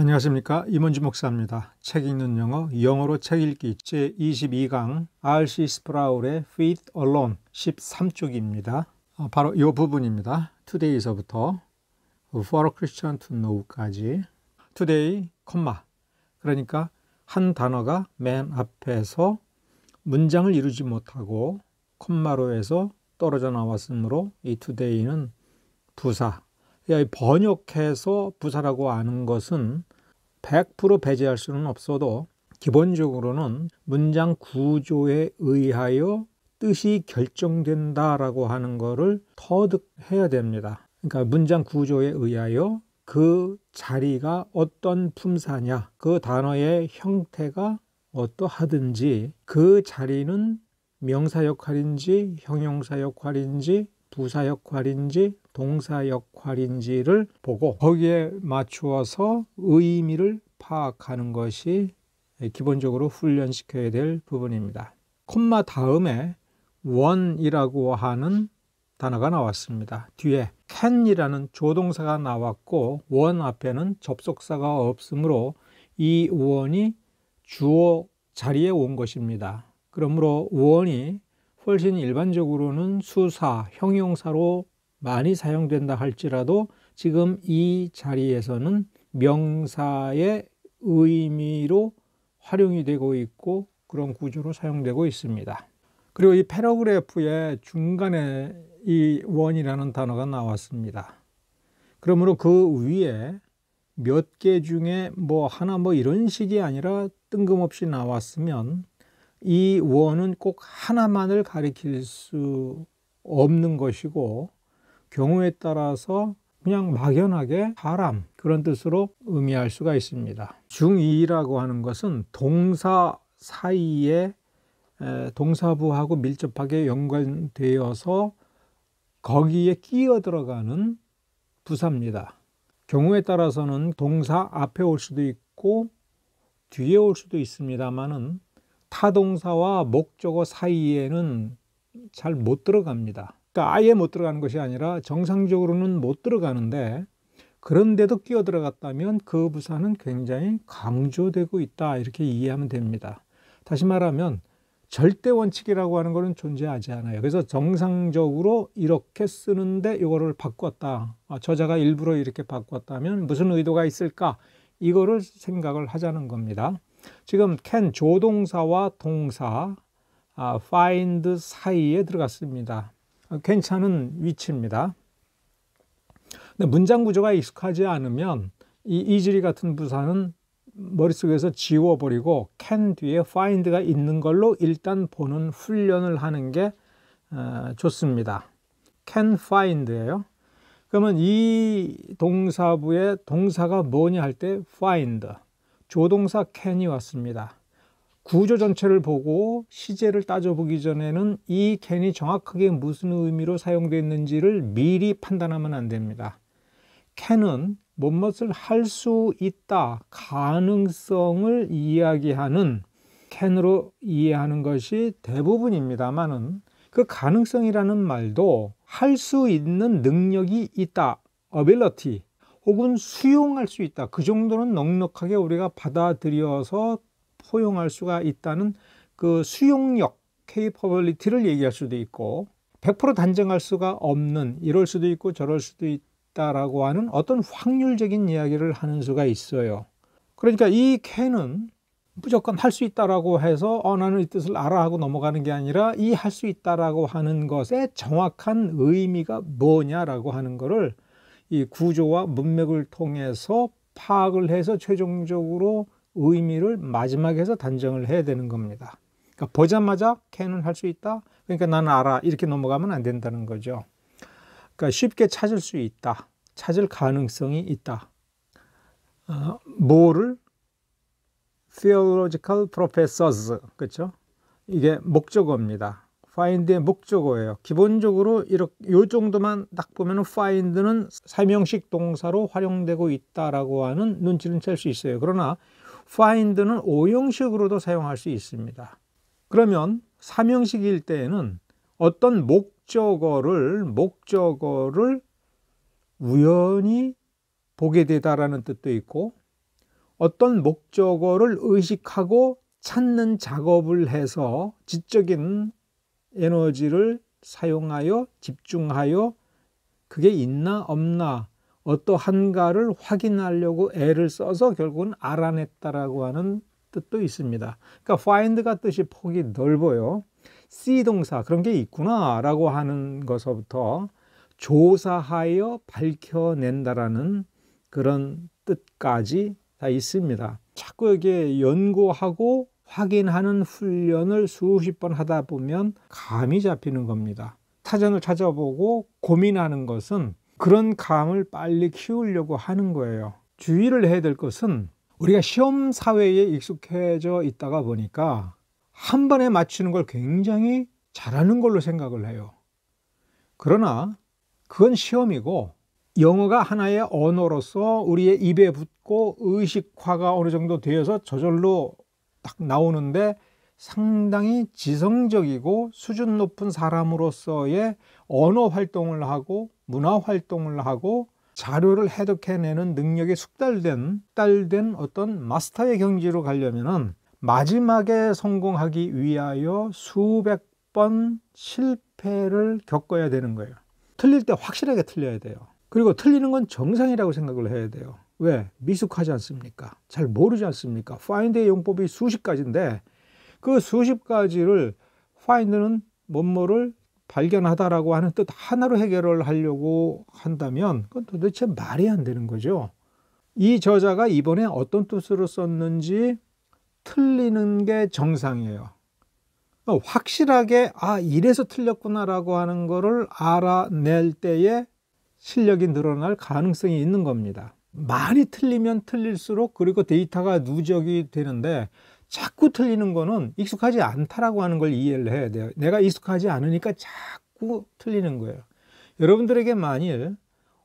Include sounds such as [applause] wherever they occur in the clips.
안녕하십니까 이문주 목사입니다. 책 읽는 영어 영어로 책 읽기 제22강 RC 스프라울의 Feed Alone 13쪽입니다. 아, 바로 이 부분입니다. Today에서부터 For a Christian to Know까지 Today, 콤마 그러니까 한 단어가 맨 앞에서 문장을 이루지 못하고 콤마로 해서 떨어져 나왔으므로 이 Today는 부사 번역해서 부사라고 아는 것은 100% 배제할 수는 없어도 기본적으로는 문장 구조에 의하여 뜻이 결정된다라고 하는 것을 터득해야 됩니다. 그러니까 문장 구조에 의하여 그 자리가 어떤 품사냐, 그 단어의 형태가 어떠하든지 그 자리는 명사 역할인지 형용사 역할인지 부사 역할인지 동사 역할인지를 보고 거기에 맞추어서 의미를 파악하는 것이 기본적으로 훈련시켜야 될 부분입니다. 콤마 다음에 원이라고 하는 단어가 나왔습니다. 뒤에 can이라는 조동사가 나왔고 원 앞에는 접속사가 없으므로 이 원이 주어 자리에 온 것입니다. 그러므로 원이 훨씬 일반적으로는 수사, 형용사로 많이 사용된다 할지라도 지금 이 자리에서는 명사의 의미로 활용이 되고 있고 그런 구조로 사용되고 있습니다. 그리고 이 패러그래프의 중간에 이 원이라는 단어가 나왔습니다. 그러므로 그 위에 몇 개 중에 뭐 하나 뭐 이런 식이 아니라 뜬금없이 나왔으면 이 원은 꼭 하나만을 가리킬 수 없는 것이고 경우에 따라서 그냥 막연하게 사람 그런 뜻으로 의미할 수가 있습니다. 중2라고 하는 것은 동사 사이에 동사부하고 밀접하게 연관되어서 거기에 끼어 들어가는 부사입니다. 경우에 따라서는 동사 앞에 올 수도 있고 뒤에 올 수도 있습니다만은 타동사와 목적어 사이에는 잘 못 들어갑니다. 그러니까 아예 못 들어가는 것이 아니라 정상적으로는 못 들어가는데 그런데도 끼어 들어갔다면 그 부산은 굉장히 강조되고 있다 이렇게 이해하면 됩니다. 다시 말하면 절대 원칙이라고 하는 것은 존재하지 않아요. 그래서 정상적으로 이렇게 쓰는데 이거를 바꿨다. 아, 저자가 일부러 이렇게 바꿨다면 무슨 의도가 있을까? 이거를 생각을 하자는 겁니다. 지금 can 조동사와 동사 아, find 사이에 들어갔습니다. 어, 괜찮은 위치입니다. 근데 문장 구조가 익숙하지 않으면 이 이즈리 같은 부사는 머릿속에서 지워버리고 can 뒤에 find가 있는 걸로 일단 보는 훈련을 하는 게 어, 좋습니다. can find예요. 그러면 이 동사부의 동사가 뭐냐 할 때 find, 조동사 can이 왔습니다. 구조 전체를 보고 시제를 따져보기 전에는 이 캔이 정확하게 무슨 의미로 사용됐는지를 미리 판단하면 안 됩니다. 캔은 무엇을 할 수 있다, 가능성을 이야기하는 캔으로 이해하는 것이 대부분입니다만은 그 가능성이라는 말도 할 수 있는 능력이 있다, ability 혹은 수용할 수 있다. 그 정도는 넉넉하게 우리가 받아들여서 허용할 수가 있다는 그 수용력, 케이퍼블리티를 얘기할 수도 있고 100% 단정할 수가 없는 이럴 수도 있고 저럴 수도 있다라고 하는 어떤 확률적인 이야기를 하는 수가 있어요. 그러니까 이 캔은 무조건 할 수 있다라고 해서 어 나는 이 뜻을 알아 하고 넘어가는 게 아니라 이 할 수 있다라고 하는 것의 정확한 의미가 뭐냐라고 하는 것을 이 구조와 문맥을 통해서 파악을 해서 최종적으로 의미를 마지막에 서 단정을 해야 되는 겁니다. 그러니까 보자마자 캔은 할수 있다. 그러니까 나는 알아. 이렇게 넘어가면 안 된다는 거죠. 그러니까 쉽게 찾을 수 있다. 찾을 가능성이 있다. 어, 뭐를 theological professors 그렇죠? 이게 목적어입니다. find의 목적어예요. 기본적으로 이렇게 요 정도만 딱보면 find는 삼형식 동사로 활용되고 있다라고 하는 눈치는 챌 수 있어요. 그러나 find는 오형식으로도 사용할 수 있습니다. 그러면 3형식일 때에는 어떤 목적어를 목적어를 우연히 보게 되다라는 뜻도 있고 어떤 목적어를 의식하고 찾는 작업을 해서 지적인 에너지를 사용하여 집중하여 그게 있나 없나 어떠한가를 확인하려고 애를 써서 결국은 알아냈다라고 하는 뜻도 있습니다. 그러니까 find가 뜻이 폭이 넓어요. see 동사 그런 게 있구나라고 하는 것부터 조사하여 밝혀낸다라는 그런 뜻까지 다 있습니다. 자꾸 이게 연구하고 확인하는 훈련을 수십 번 하다 보면 감이 잡히는 겁니다. 타전을 찾아보고 고민하는 것은 그런 감을 빨리 키우려고 하는 거예요. 주의를 해야 될 것은 우리가 시험 사회에 익숙해져 있다가 보니까 한 번에 맞추는 걸 굉장히 잘하는 걸로 생각을 해요. 그러나 그건 시험이고 영어가 하나의 언어로서 우리의 입에 붙고 의식화가 어느 정도 되어서 저절로 딱 나오는데 상당히 지성적이고 수준 높은 사람으로서의 언어 활동을 하고 문화 활동을 하고 자료를 해독해내는 능력이 숙달된 딸된 어떤 마스터의 경지로 가려면은 마지막에 성공하기 위하여 수백 번 실패를 겪어야 되는 거예요. 틀릴 때 확실하게 틀려야 돼요. 그리고 틀리는 건 정상이라고 생각을 해야 돼요. 왜? 미숙하지 않습니까? 잘 모르지 않습니까? 파인드의 용법이 수십 가지인데 그 수십 가지를 파인드는 뭐모를 발견하다라고 하는 뜻 하나로 해결을 하려고 한다면 그건 도대체 말이 안 되는 거죠. 이 저자가 이번에 어떤 뜻으로 썼는지 틀리는 게 정상이에요. 어, 확실하게 아 이래서 틀렸구나라고 하는 거를 알아낼 때에 실력이 늘어날 가능성이 있는 겁니다. 많이 틀리면 틀릴수록 그리고 데이터가 누적이 되는데 자꾸 틀리는 거는 익숙하지 않다라고 하는 걸 이해를 해야 돼요. 내가 익숙하지 않으니까 자꾸 틀리는 거예요. 여러분들에게 만일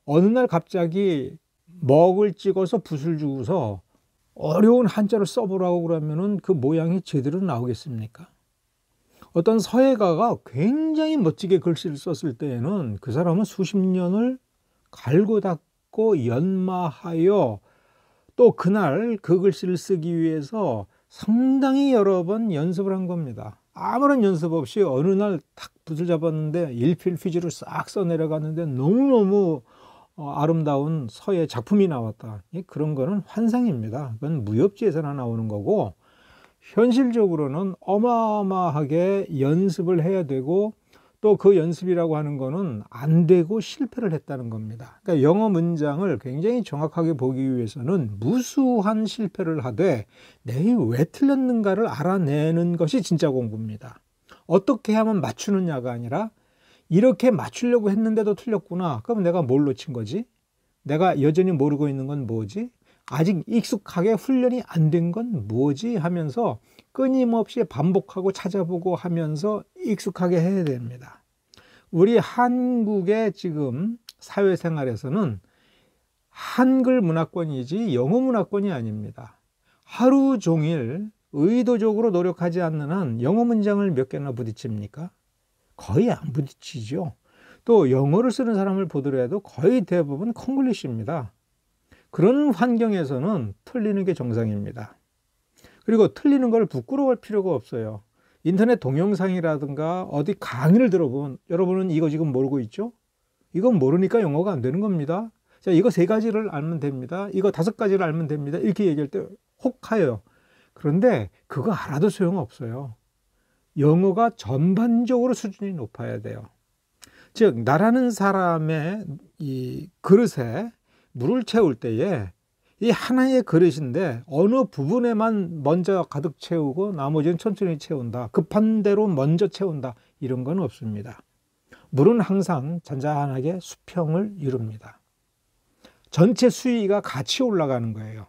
어느 날 갑자기 먹을 찍어서 붓을 주고서 어려운 한자를 써보라고 그러면그 모양이 제대로 나오겠습니까? 어떤 서예가가 굉장히 멋지게 글씨를 썼을 때에는 그 사람은 수십 년을 갈고 닦고 연마하여 또 그날 그 글씨를 쓰기 위해서 상당히 여러 번 연습을 한 겁니다. 아무런 연습 없이 어느 날 탁 붓을 잡았는데 일필휘지를 싹 써내려갔는데 너무너무 어, 아름다운 서예 작품이 나왔다. 그런 거는 환상입니다. 그건 무협지에서나 나오는 거고 현실적으로는 어마어마하게 연습을 해야 되고 또그 연습이라고 하는 거는 안 되고 실패를 했다는 겁니다. 그러니까 영어 문장을 굉장히 정확하게 보기 위해서는 무수한 실패를 하되 내일 왜 틀렸는가를 알아내는 것이 진짜 공부입니다. 어떻게 하면 맞추느냐가 아니라 이렇게 맞추려고 했는데도 틀렸구나. 그럼 내가 뭘 놓친 거지? 내가 여전히 모르고 있는 건 뭐지? 아직 익숙하게 훈련이 안 된 건 뭐지? 하면서 끊임없이 반복하고 찾아보고 하면서 익숙하게 해야 됩니다. 우리 한국의 지금 사회생활에서는 한글 문화권이지 영어 문화권이 아닙니다. 하루 종일 의도적으로 노력하지 않는 한 영어 문장을 몇 개나 부딪힙니까? 거의 안 부딪히죠. 또 영어를 쓰는 사람을 보더라도 거의 대부분 콩글리시입니다. 그런 환경에서는 틀리는 게 정상입니다. 그리고 틀리는 걸 부끄러워할 필요가 없어요. 인터넷 동영상이라든가 어디 강의를 들어보면 여러분은 이거 지금 모르고 있죠? 이건 모르니까 영어가 안 되는 겁니다. 자, 이거 세 가지를 알면 됩니다. 이거 다섯 가지를 알면 됩니다. 이렇게 얘기할 때 혹하여. 그런데 그거 알아도 소용없어요. 영어가 전반적으로 수준이 높아야 돼요. 즉, 나라는 사람의 이 그릇에 물을 채울 때에 이 하나의 그릇인데 어느 부분에만 먼저 가득 채우고 나머지는 천천히 채운다. 급한 대로 먼저 채운다. 이런 건 없습니다. 물은 항상 잔잔하게 수평을 이룹니다. 전체 수위가 같이 올라가는 거예요.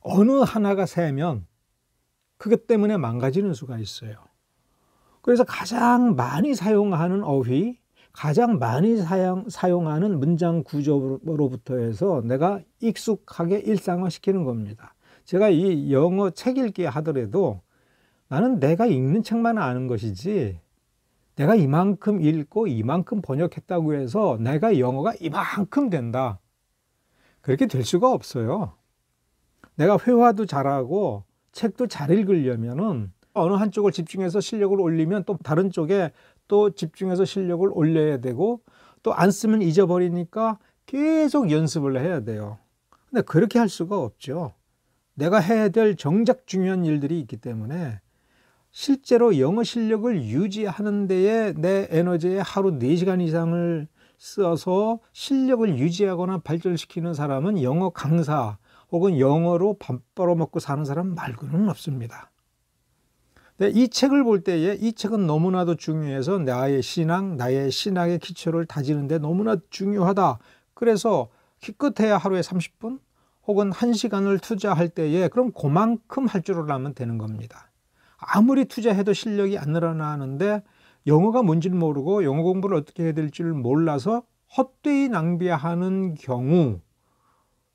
어느 하나가 새면 그것 때문에 망가지는 수가 있어요. 그래서 가장 많이 사용하는 어휘, 가장 많이 사용, 사용하는 문장 구조로부터 해서 내가 익숙하게 일상화시키는 겁니다. 제가 이 영어 책 읽기 하더라도 나는 내가 읽는 책만 아는 것이지 내가 이만큼 읽고 이만큼 번역했다고 해서 내가 영어가 이만큼 된다. 그렇게 될 수가 없어요. 내가 회화도 잘하고 책도 잘 읽으려면은 어느 한쪽을 집중해서 실력을 올리면 또 다른 쪽에 또 집중해서 실력을 올려야 되고 또 안 쓰면 잊어버리니까 계속 연습을 해야 돼요. 근데 그렇게 할 수가 없죠. 내가 해야 될 정작 중요한 일들이 있기 때문에 실제로 영어 실력을 유지하는 데에 내 에너지의 하루 4시간 이상을 써서 실력을 유지하거나 발전시키는 사람은 영어 강사 혹은 영어로 밥 벌어먹고 사는 사람 말고는 없습니다. 근데 네, 이 책을 볼 때에 이 책은 너무나도 중요해서 나의 신앙, 나의 신앙의 기초를 다지는데 너무나 중요하다. 그래서 기껏해야 하루에 30분 혹은 1시간을 투자할 때에 그럼 그만큼 할줄 알면 되는 겁니다. 아무리 투자해도 실력이 안 늘어나는데 영어가 뭔지를 모르고 영어 공부를 어떻게 해야 될지를 몰라서 헛되이 낭비하는 경우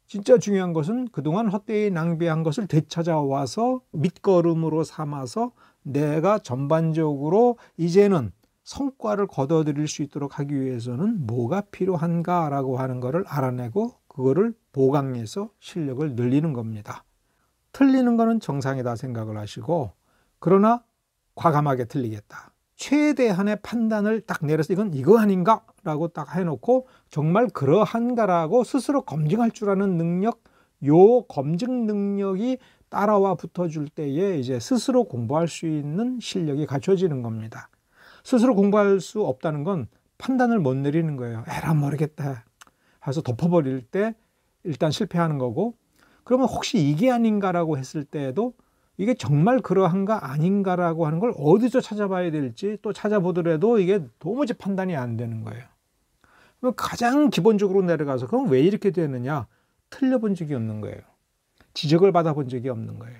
진짜 중요한 것은 그동안 헛되이 낭비한 것을 되찾아와서 밑거름으로 삼아서 내가 전반적으로 이제는 성과를 거둬들일 수 있도록 하기 위해서는 뭐가 필요한가라고 하는 것을 알아내고 그거를 보강해서 실력을 늘리는 겁니다. 틀리는 것은 정상이다 생각을 하시고 그러나 과감하게 틀리겠다. 최대한의 판단을 딱 내려서 이건 이거 아닌가? 라고 딱 해놓고 정말 그러한가라고 스스로 검증할 줄 아는 능력, 요 검증 능력이 따라와 붙어줄 때에 이제 스스로 공부할 수 있는 실력이 갖춰지는 겁니다. 스스로 공부할 수 없다는 건 판단을 못 내리는 거예요. 에라 모르겠다 해서 덮어버릴 때 일단 실패하는 거고 그러면 혹시 이게 아닌가라고 했을 때에도 이게 정말 그러한가 아닌가라고 하는 걸 어디서 찾아봐야 될지 또 찾아보더라도 이게 도무지 판단이 안 되는 거예요. 가장 기본적으로 내려가서 그럼 왜 이렇게 되느냐 틀려본 적이 없는 거예요. 지적을 받아본 적이 없는 거예요.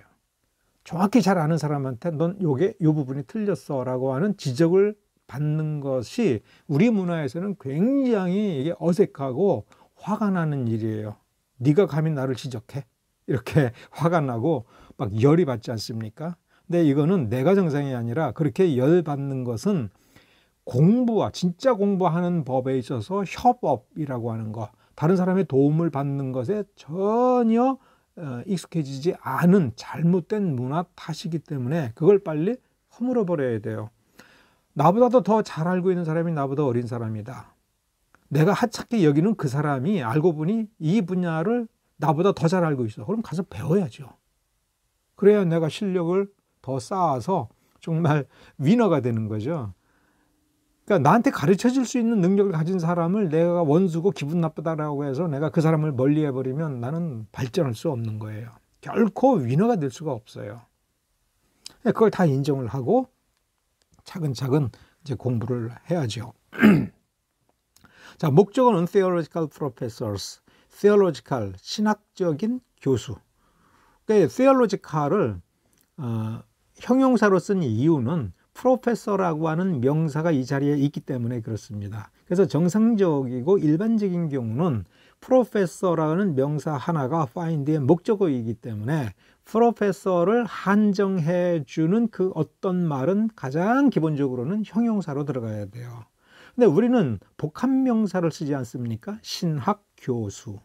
정확히 잘 아는 사람한테 넌 요게 요 부분이 틀렸어라고 하는 지적을 받는 것이 우리 문화에서는 굉장히 이게 어색하고 화가 나는 일이에요. 네가 감히 나를 지적해 이렇게 [laughs] 화가 나고 막 열이 받지 않습니까? 근데 이거는 내가 정상이 아니라 그렇게 열 받는 것은 공부와 진짜 공부하는 법에 있어서 협업이라고 하는 것, 다른 사람의 도움을 받는 것에 전혀 어, 익숙해지지 않은 잘못된 문화 탓이기 때문에 그걸 빨리 허물어 버려야 돼요. 나보다도 더 잘 알고 있는 사람이 나보다 어린 사람이다. 내가 하찮게 여기는 그 사람이 알고 보니 이 분야를 나보다 더 잘 알고 있어. 그럼 가서 배워야죠. 그래야 내가 실력을 더 쌓아서 정말 [laughs] 위너가 되는 거죠. 그러니까 나한테 가르쳐 줄 수 있는 능력을 가진 사람을 내가 원수고 기분 나쁘다라고 해서 내가 그 사람을 멀리 해버리면 나는 발전할 수 없는 거예요. 결코 위너가 될 수가 없어요. 네, 그걸 다 인정을 하고 차근차근 이제 공부를 해야죠. [clears throat] 자, 목적은 theological professors, theological 신학적인 교수. 그러니까 theological을 어, 형용사로 쓴 이유는 프로페서라고 하는 명사가 이 자리에 있기 때문에 그렇습니다. 그래서 정상적이고 일반적인 경우는 프로페서라는 명사 하나가 파인드의 목적어이기 때문에 프로페서를 한정해 주는 그 어떤 말은 가장 기본적으로는 형용사로 들어가야 돼요. 근데 우리는 복합 명사를 쓰지 않습니까? 신학 교수.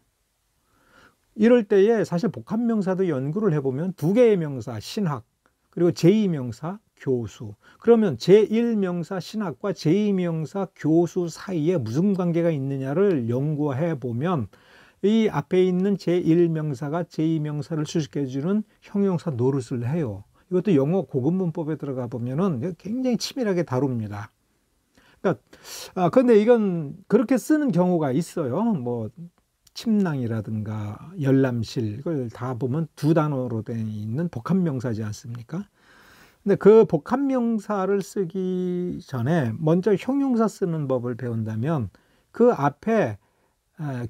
이럴 때에 사실 복합 명사도 연구를 해보면 두 개의 명사 신학 그리고 제2명사 교수. 그러면 제1명사 신학과 제2명사 교수 사이에 무슨 관계가 있느냐를 연구해 보면 이 앞에 있는 제1명사가 제2명사를 수식해주는 형용사 노릇을 해요. 이것도 영어 고급 문법에 들어가 보면은 굉장히 치밀하게 다룹니다. 그러니까 아 근데 이건 그렇게 쓰는 경우가 있어요. 뭐 침낭이라든가 열람실 그걸 다 보면 두 단어로 된 있는 복합명사지 않습니까? 근데 그 복합명사를 쓰기 전에 먼저 형용사 쓰는 법을 배운다면 그 앞에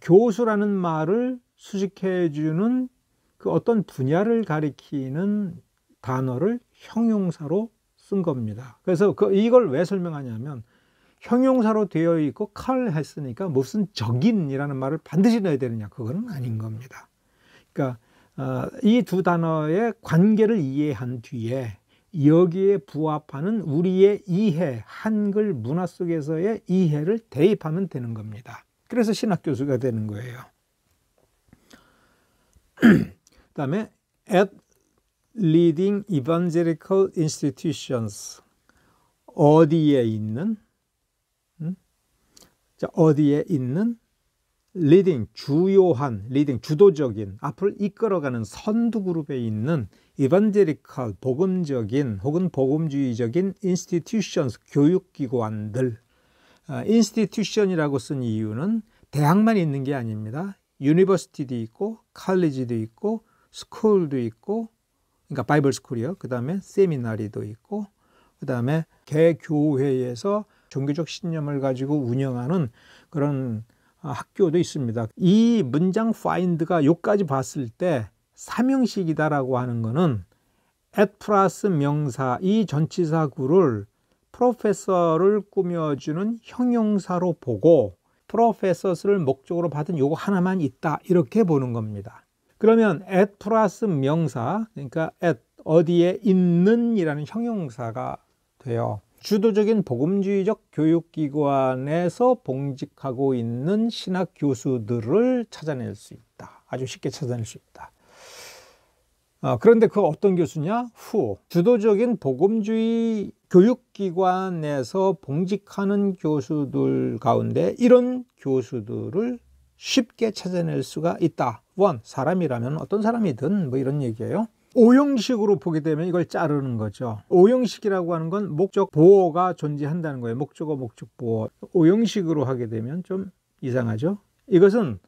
교수라는 말을 수직해 주는 그 어떤 분야를 가리키는 단어를 형용사로 쓴 겁니다. 그래서 그 이걸 왜 설명하냐면 형용사로 되어 있고 칼 했으니까 무슨 적인이라는 말을 반드시 넣어야 되느냐 그거는 아닌 겁니다. 그러니까 어, 이두 단어의 관계를 이해한 뒤에 여기에 부합하는 우리의 이해, 한글 문화 속에서의 이해를 대입하면 되는 겁니다. 그래서 신학교수가 되는 거예요. [clears throat] 그 다음에 at leading evangelical institutions 어디에 있는 음? 자, 어디에 있는 l e 주요한 l e 주도적인 앞을 이끌어가는 선두 그룹에 있는 이반제리칼 복음적인 혹은 복음주의적인 인스티튜션 교육기관들 인스티튜션이라고 아, 쓴 이유는 대학만 있는 게 아닙니다. 유니버시티도 있고 칼리지도 있고 스쿨도 있고 그러니까 바이블 스쿨이요. 그다음에 세미나리도 있고 그다음에 개교회에서 종교적 신념을 가지고 운영하는 그런 아, 학교도 있습니다. 이 문장 파인드가 요까지 봤을 때 삼형식이다라고 하는 것은 at 플러스 명사 이 전치사구를 프로페서를 꾸며주는 형용사로 보고 프로페서스를 목적으로 받은 요거 하나만 있다 이렇게 보는 겁니다. 그러면 at 플러스 명사 그러니까 at 어디에 있는 이라는 형용사가 돼요. 주도적인 복음주의적 교육기관에서 봉직하고 있는 신학 교수들을 찾아낼 수 있다. 아주 쉽게 찾아낼 수 있다. 어, 그런데 그 어떤 교수냐? 후. 주도적인 보금주의 교육기관에서 봉직하는 교수들 가운데 이런 교수들을 쉽게 찾아낼 수가 있다. 원, 사람이라면 어떤 사람이든 뭐 이런 얘기예요. 오형식으로 보게 되면 이걸 자르는 거죠. 오형식이라고 하는 건 목적 보호가 존재한다는 거예요. 목적어 목적 보호. 오형식으로 하게 되면 좀 이상하죠. 이것은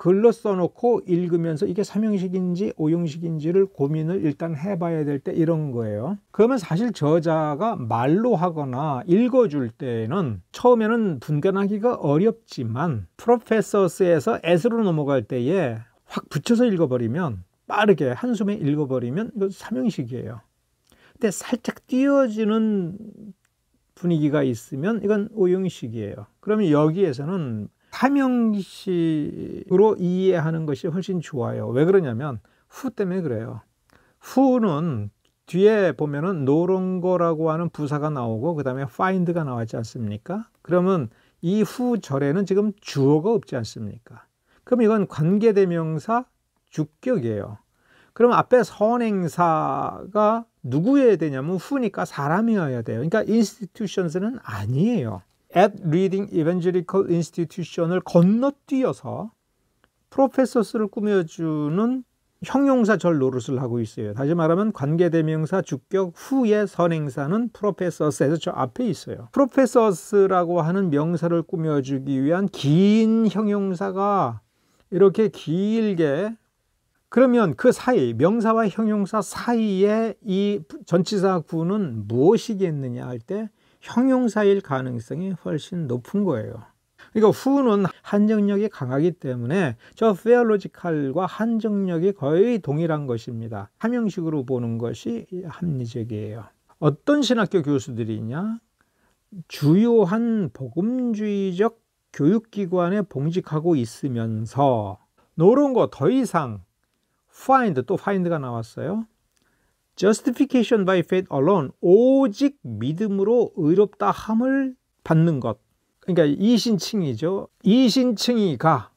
글로 써놓고 읽으면서 이게 삼형식인지 오형식인지를 고민을 일단 해봐야 될 때 이런 거예요. 그러면 사실 저자가 말로 하거나 읽어줄 때는 처음에는 분간하기가 어렵지만 프로페서스에서 에로 넘어갈 때에 확 붙여서 읽어버리면 빠르게 한숨에 읽어버리면 이거 삼형식이에요. 근데 살짝 띄어지는 분위기가 있으면 이건 오형식이에요. 그러면 여기에서는 타명식으로 이해하는 것이 훨씬 좋아요. 왜 그러냐면 후 때문에 그래요. 후는 뒤에 보면은 노런거라고 하는 부사가 나오고 그다음에 find가 나왔지 않습니까? 그러면 이 후 절에는 지금 주어가 없지 않습니까? 그럼 이건 관계대명사 주격이에요. 그럼 앞에 선행사가 누구여야 되냐면 후니까 사람이어야 돼요. 그러니까 인스티튜션스는 아니에요. at Reading Evangelical Institution을 건너뛰어서 프로페서스를 꾸며주는 형용사 절 노릇을 하고 있어요. 다시 말하면 관계대명사 주격 후의 선행사는 프로페서스에서 저 앞에 있어요. 프로페서스라고 하는 명사를 꾸며주기 위한 긴 형용사가 이렇게 길게 그러면 그 사이 명사와 형용사 사이에 이 전치사 구는 무엇이겠느냐 할때 형용사일 가능성이 훨씬 높은 거예요. 그러니까 후는 한정력이 강하기 때문에 저 페어로지칼과 한정력이 거의 동일한 것입니다. 함형식으로 보는 것이 합리적이에요. 어떤 신학교 교수들이냐? 주요한 복음주의적 교육기관에 봉직하고 있으면서 노런 거더 이상 find 또 find가 나왔어요. justification by faith alone 오직 믿음으로 의롭다 함을 받는 것. 그러니까 이신칭이죠. 이신칭이가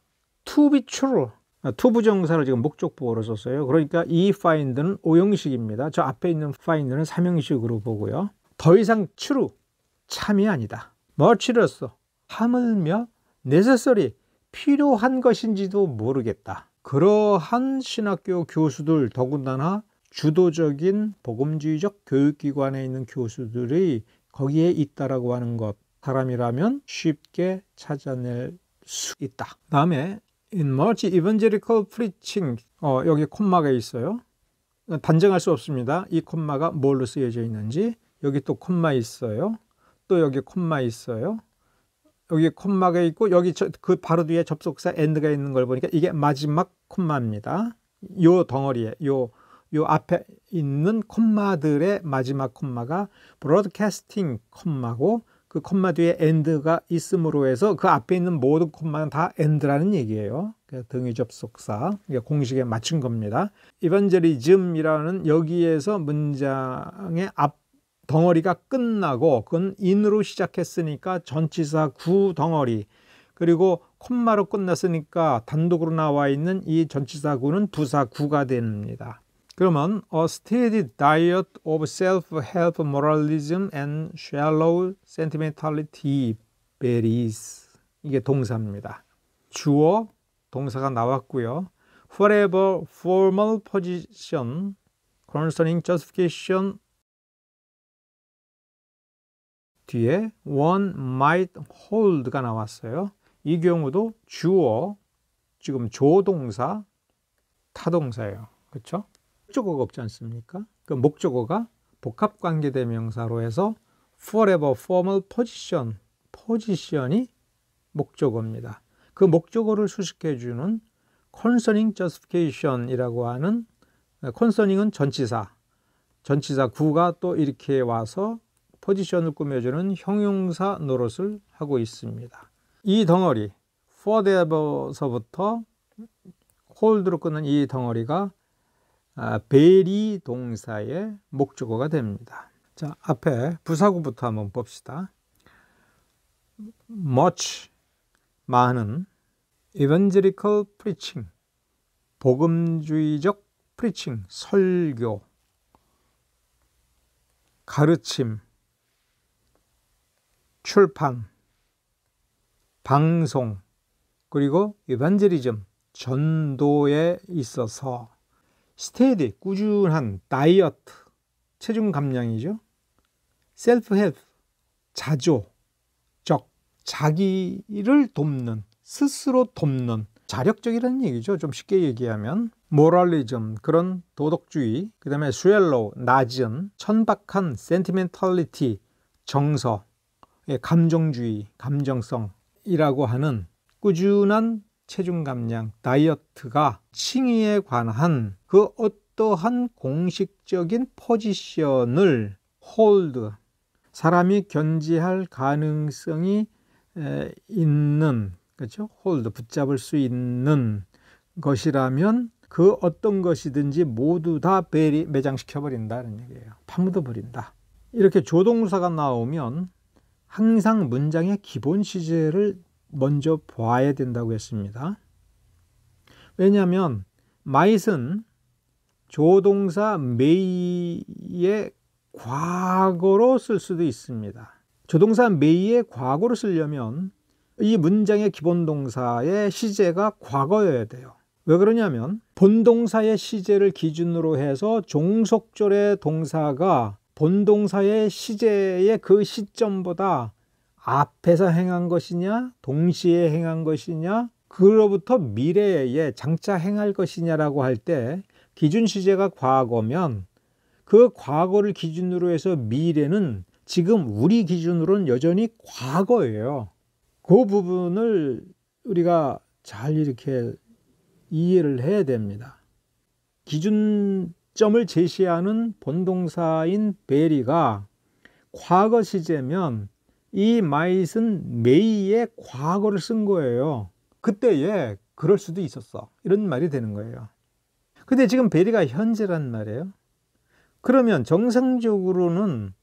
to be true 투부정사를 지금 목적보어로 썼어요. 그러니까 이 find는 오형식입니다. 저 앞에 있는 find는 삼형식으로 보고요. 더 이상 true 참이 아니다. much로서 하물며 necessary 필요한 것인지도 모르겠다. 그러한 신학교 교수들 더군다나 주도적인 복음주의적 교육기관에 있는 교수들이 거기에 있다라고 하는 것 사람이라면 쉽게 찾아낼 수 있다. 다음에 in much evangelical preaching 어, 여기 콤마가 있어요. 단정할 수 없습니다. 이 콤마가 뭘로 쓰여져 있는지 여기 또 콤마 있어요. 또 여기 콤마 있어요. 여기 콤마가 있고 여기 저, 그 바로 뒤에 접속사 end가 있는 걸 보니까 이게 마지막 콤마입니다. 요 덩어리에 요요 앞에 있는 콤마들의 마지막 콤마가 broadcasting 콤마고 그 콤마 뒤에 end가 있음으로 해서 그 앞에 있는 모든 콤마는 다 end라는 얘기예요. 등위 접속사 공식에 맞춘 겁니다. evangelism이라는 여기에서 문장의 앞 덩어리가 끝나고 그건 in으로 시작했으니까 전치사 구 덩어리 그리고 콤마로 끝났으니까 단독으로 나와 있는 이 전치사 구는 부사 구가 됩니다. 그러면 a steady diet of self-help moralism and shallow sentimentality varies. 이게 동사입니다. 주어 동사가 나왔고요. forever formal position concerning justification 뒤에 one might hold가 나왔어요. 이 경우도 주어 지금 조동사 타동사예요. 그렇죠? 목적어가 없지 않습니까? 그 목적어가 복합 관계 대명사로 해서 forever formal position, 포지션이 목적어입니다. 그 목적어를 수식해 주는 concerning justification이라고 하는 concerning은 전치사, 전치사 구가 또 이렇게 와서 포지션을 꾸며주는 형용사 노릇을 하고 있습니다. 이 덩어리, forever서부터 hold로 끄는 이 덩어리가 아, 베리 동사의 목적어가 됩니다. 자, 앞에 부사구부터 한번 봅시다. much 많은 evangelical preaching 복음주의적 preaching 설교 가르침 출판 방송 그리고 evangelism 전도에 있어서 스테디, 꾸준한 다이어트, 체중 감량이죠. 셀프 헬프, 자조, 적, 자기를 돕는, 스스로 돕는, 자력적이라는 얘기죠. 좀 쉽게 얘기하면. 모랄리즘, 그런 도덕주의, 그 다음에 수엘로, 낮은, 천박한 센티멘탈리티, 정서, 감정주의, 감정성이라고 하는 꾸준한 체중 감량, 다이어트가 칭의에 관한 그 어떠한 공식적인 포지션을 홀드, 사람이 견지할 가능성이 있는, 그렇죠? 홀드, 붙잡을 수 있는 것이라면 그 어떤 것이든지 모두 다 배리, 매장시켜버린다는 얘기예요. 파묻어버린다. 이렇게 조동사가 나오면 항상 문장의 기본 시제를 먼저 봐야 된다고 했습니다. 왜냐하면 마 i g 은 조동사 메이의 과거로 쓸 수도 있습니다. 조동사 메이의 과거로 쓰려면 이 문장의 기본 동사의 시제가 과거여야 돼요. 왜 그러냐면 본동사의 시제를 기준으로 해서 종속절의 동사가 본동사의 시제의 그 시점보다 앞에서 행한 것이냐, 동시에 행한 것이냐, 그로부터 미래에 장차 행할 것이냐라고 할 때 기준 시제가 과거면 그 과거를 기준으로 해서 미래는 지금 우리 기준으로는 여전히 과거예요. 그 부분을 우리가 잘 이렇게 이해를 해야 됩니다. 기준점을 제시하는 본동사인 베리가 과거 시제면 이 마잇은 메이의 과거를 쓴 거예요. 그때에 그럴 수도 있었어. 이런 말이 되는 거예요. 근데 지금 베리가 현재란 말이에요. 그러면 정상적으로는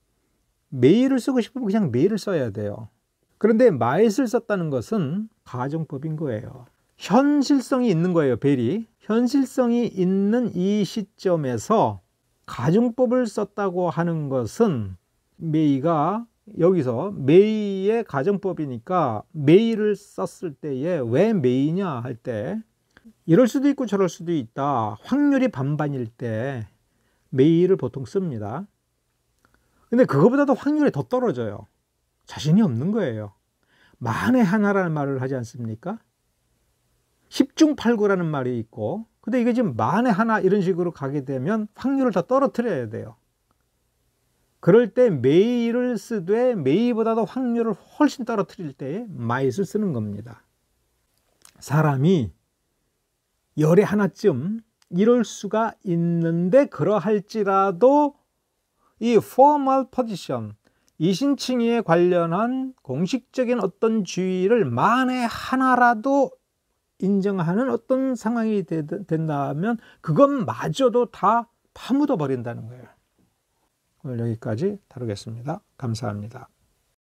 메이를 쓰고 싶으면 그냥 메이를 써야 돼요. 그런데 마잇을 썼다는 것은 가정법인 거예요. 현실성이 있는 거예요, 베리. 현실성이 있는 이 시점에서 가정법을 썼다고 하는 것은 메이가 여기서 메이의 가정법이니까 메이를 썼을 때에 왜 메이냐 할 때 이럴 수도 있고 저럴 수도 있다 확률이 반반일 때 메이를 보통 씁니다 근데 그거보다도 확률이 더 떨어져요 자신이 없는 거예요 만에 하나라는 말을 하지 않습니까 10중 8구라는 말이 있고 근데 이게 지금 만에 하나 이런 식으로 가게 되면 확률을 다 떨어뜨려야 돼요 그럴 때메일을 쓰되 메일보다도 확률을 훨씬 떨어뜨릴 때에 마스를 쓰는 겁니다. 사람이 열에 하나쯤 이럴 수가 있는데 그러할지라도 이 formal position, 이신칭의에 관련한 공식적인 어떤 주의를 만에 하나라도 인정하는 어떤 상황이 된다면 그것마저도 다 파묻어 버린다는 거예요. 오늘 여기까지 다루겠습니다. 감사합니다.